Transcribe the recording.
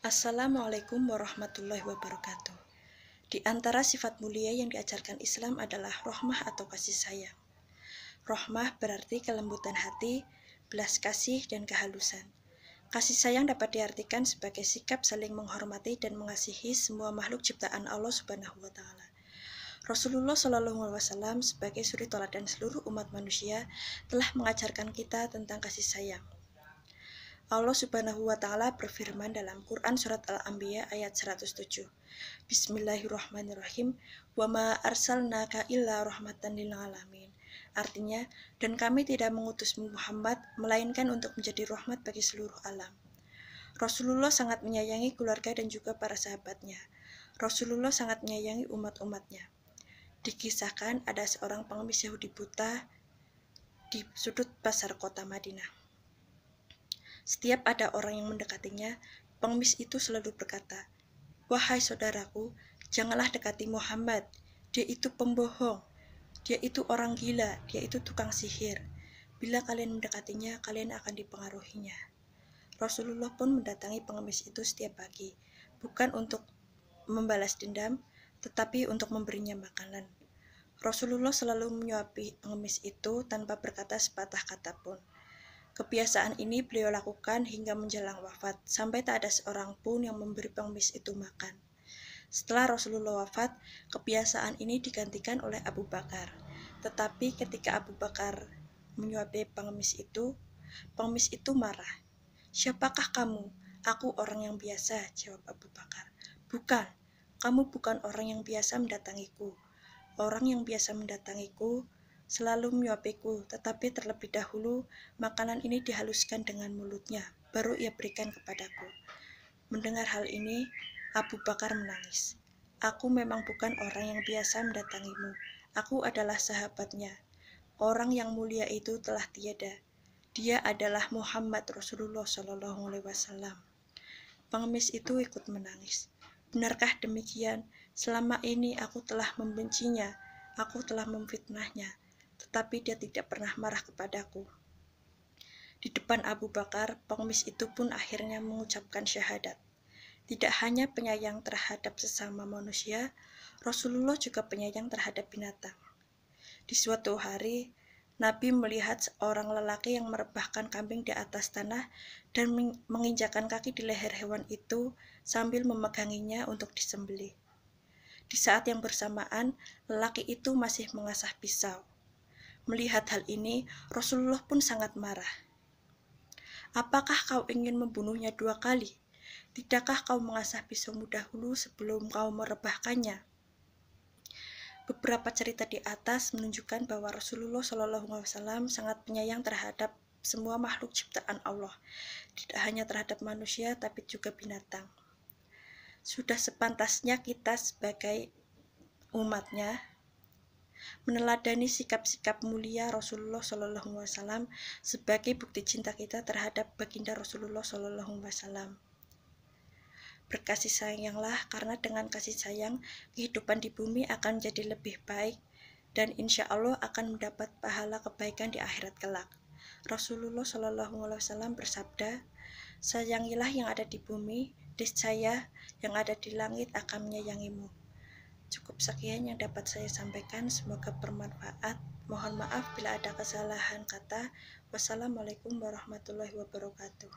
Assalamualaikum warahmatullahi wabarakatuh. Di antara sifat mulia yang diajarkan Islam adalah rohmah atau kasih sayang. Rohmah berarti kelembutan hati, belas kasih, dan kehalusan. Kasih sayang dapat diartikan sebagai sikap saling menghormati dan mengasihi semua makhluk ciptaan Allah Subhanahu wa taala. Rasulullah Shallallahu Alaihi Wasallam sebagai suri teladan seluruh umat manusia telah mengajarkan kita tentang kasih sayang. Allah Subhanahu wa taala berfirman dalam Quran surat Al-Anbiya ayat 107. Bismillahirrahmanirrahim. Wa ma arsalnaka illa rahmatan lil alamin. Artinya, dan kami tidak mengutus Muhammad melainkan untuk menjadi rahmat bagi seluruh alam. Rasulullah sangat menyayangi keluarga dan juga para sahabatnya. Rasulullah sangat menyayangi umat-umatnya. Dikisahkan ada seorang pengemis Yahudi buta di sudut pasar kota Madinah. Setiap ada orang yang mendekatinya, pengemis itu selalu berkata, Wahai saudaraku, janganlah dekati Muhammad. Dia itu pembohong. Dia itu orang gila. Dia itu tukang sihir. Bila kalian mendekatinya, kalian akan dipengaruhinya. Rasulullah pun mendatangi pengemis itu setiap pagi, bukan untuk membalas dendam, tetapi untuk memberinya makanan. Rasulullah selalu menyuapi pengemis itu tanpa berkata sepatah kata pun. Kebiasaan ini beliau lakukan hingga menjelang wafat, sampai tak ada seorang pun yang memberi pengemis itu makan. Setelah Rasulullah wafat, kebiasaan ini digantikan oleh Abu Bakar. Tetapi ketika Abu Bakar menyuapi pengemis itu, pengemis itu marah. Siapakah kamu? Aku orang yang biasa, jawab Abu Bakar. Bukan, kamu bukan orang yang biasa mendatangiku. Orang yang biasa mendatangiku selalu menyuapiku, tetapi terlebih dahulu makanan ini dihaluskan dengan mulutnya, baru ia berikan kepadaku. Mendengar hal ini, Abu Bakar menangis. Aku memang bukan orang yang biasa mendatangimu. Aku adalah sahabatnya. Orang yang mulia itu telah tiada. Dia adalah Muhammad Rasulullah Shallallahu Alaihi Wasallam. Pengemis itu ikut menangis. Benarkah demikian? Selama ini aku telah membencinya, aku telah memfitnahnya, tetapi dia tidak pernah marah kepadaku. Di depan Abu Bakar, pengemis itu pun akhirnya mengucapkan syahadat. Tidak hanya penyayang terhadap sesama manusia, Rasulullah juga penyayang terhadap binatang. Di suatu hari, Nabi melihat seorang lelaki yang merebahkan kambing di atas tanah dan menginjakan kaki di leher hewan itu sambil memeganginya untuk disembelih. Di saat yang bersamaan, lelaki itu masih mengasah pisau. Melihat hal ini, Rasulullah pun sangat marah. Apakah kau ingin membunuhnya dua kali? Tidakkah kau mengasah pisau dahulu sebelum kau merebahkannya? Beberapa cerita di atas menunjukkan bahwa Rasulullah Shallallahu Alaihi Wasallam sangat penyayang terhadap semua makhluk ciptaan Allah, tidak hanya terhadap manusia tapi juga binatang. Sudah sepantasnya kita sebagai umatnya meneladani sikap-sikap mulia Rasulullah Shallallahu Wasallam sebagai bukti cinta kita terhadap baginda Rasulullah Shallallahu Wasallam. Berkasih sayanglah karena dengan kasih sayang kehidupan di bumi akan jadi lebih baik dan insya Allah akan mendapat pahala kebaikan di akhirat kelak. Rasulullah Shallallahu Alaihi Wasallam bersabda, sayangilah yang ada di bumi, niscaya yang ada di langit akan menyayangimu. Cukup sekian yang dapat saya sampaikan, semoga bermanfaat. Mohon maaf bila ada kesalahan kata. Wassalamualaikum warahmatullahi wabarakatuh.